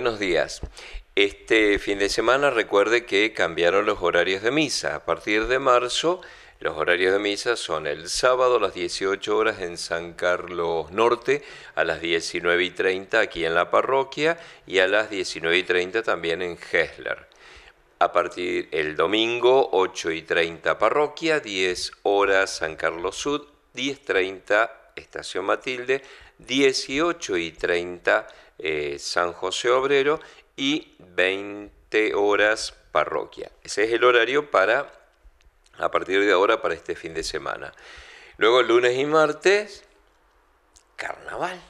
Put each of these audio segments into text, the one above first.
buenos días. Este fin de semana recuerde que cambiaron los horarios de misa. A partir de marzo, los horarios de misa son el sábado a las 18 horas en San Carlos Norte, a las 19 y 30 aquí en la parroquia y a las 19 y 30 también en Hesler. A partir el domingo, 8 y 30 parroquia, 10 horas San Carlos Sud, 10.30 Estación Matilde, 18 y 30 eh, San José Obrero y 20 horas parroquia. Ese es el horario para, a partir de ahora, para este fin de semana. Luego lunes y martes, carnaval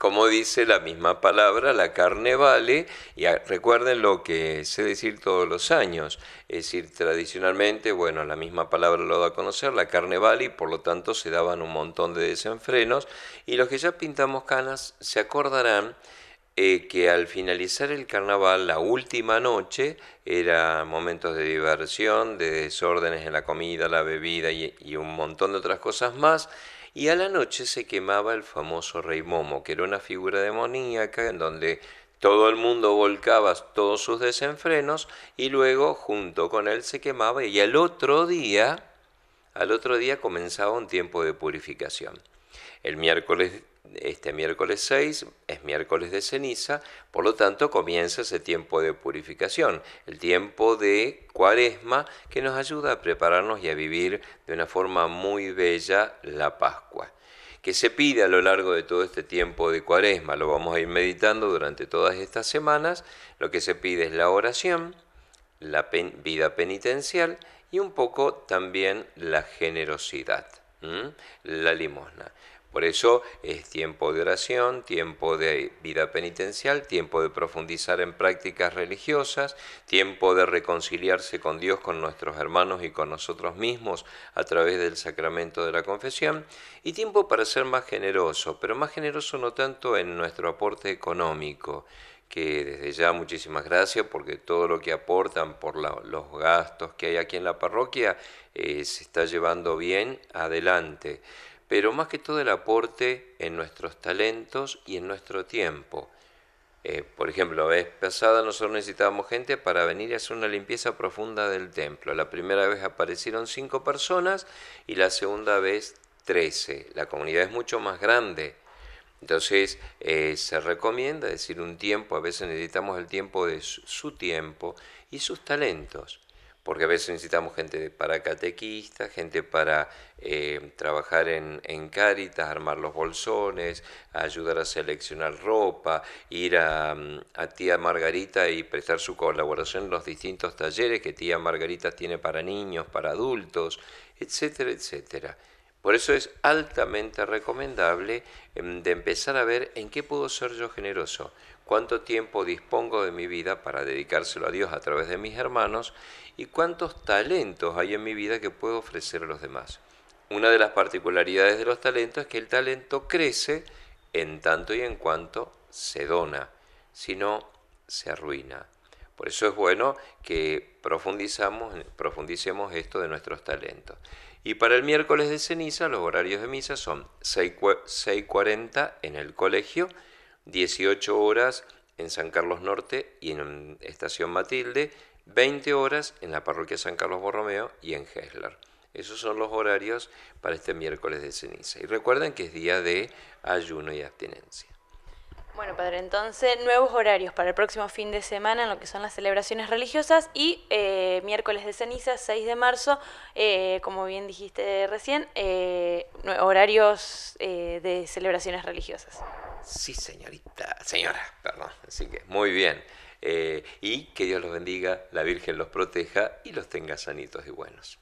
como dice la misma palabra, la carne vale, y recuerden lo que sé decir todos los años, es decir, tradicionalmente, bueno, la misma palabra lo da a conocer, la carne vale, y por lo tanto se daban un montón de desenfrenos, y los que ya pintamos canas se acordarán eh, que al finalizar el carnaval, la última noche, era momentos de diversión, de desórdenes en la comida, la bebida y un montón de otras cosas más, y a la noche se quemaba el famoso rey Momo, que era una figura demoníaca en donde todo el mundo volcaba todos sus desenfrenos y luego junto con él se quemaba y al otro día, al otro día comenzaba un tiempo de purificación. El miércoles este miércoles 6 es miércoles de ceniza, por lo tanto comienza ese tiempo de purificación, el tiempo de cuaresma que nos ayuda a prepararnos y a vivir de una forma muy bella la Pascua. Que se pide a lo largo de todo este tiempo de cuaresma, lo vamos a ir meditando durante todas estas semanas, lo que se pide es la oración, la vida penitencial y un poco también la generosidad, la limosna. Por eso es tiempo de oración, tiempo de vida penitencial, tiempo de profundizar en prácticas religiosas, tiempo de reconciliarse con Dios, con nuestros hermanos y con nosotros mismos a través del sacramento de la confesión, y tiempo para ser más generoso, pero más generoso no tanto en nuestro aporte económico que desde ya muchísimas gracias porque todo lo que aportan por los gastos que hay aquí en la parroquia eh, se está llevando bien adelante pero más que todo el aporte en nuestros talentos y en nuestro tiempo. Eh, por ejemplo, la vez pasada nosotros necesitábamos gente para venir y hacer una limpieza profunda del templo. La primera vez aparecieron cinco personas y la segunda vez trece. La comunidad es mucho más grande. Entonces eh, se recomienda decir un tiempo, a veces necesitamos el tiempo de su tiempo y sus talentos porque a veces necesitamos gente para catequistas, gente para eh, trabajar en, cáritas, armar los bolsones, ayudar a seleccionar ropa, ir a, a, tía Margarita y prestar su colaboración en los distintos talleres que tía Margarita tiene para niños, para adultos, etcétera, etcétera. Por eso es altamente recomendable em, de empezar a ver en qué puedo ser yo generoso, cuánto tiempo dispongo de mi vida para dedicárselo a Dios a través de mis hermanos y cuántos talentos hay en mi vida que puedo ofrecer a los demás. Una de las particularidades de los talentos es que el talento crece en tanto y en cuanto se dona, si no, se arruina. Por eso es bueno que profundicemos esto de nuestros talentos. Y para el miércoles de ceniza, los horarios de misa son 6.40 en el colegio, 18 horas en San Carlos Norte y en Estación Matilde, 20 horas en la parroquia San Carlos Borromeo y en Hesler. Esos son los horarios para este miércoles de ceniza. Y recuerden que es día de ayuno y abstinencia. Bueno, padre, entonces nuevos horarios para el próximo fin de semana en lo que son las celebraciones religiosas y eh, miércoles de ceniza, 6 de marzo, eh, como bien dijiste recién, eh, horarios de celebraciones religiosas. Sí, señorita, señora, perdón. Así que muy bien. y que Dios los bendiga, la Virgen los proteja y los tenga sanitos y buenos.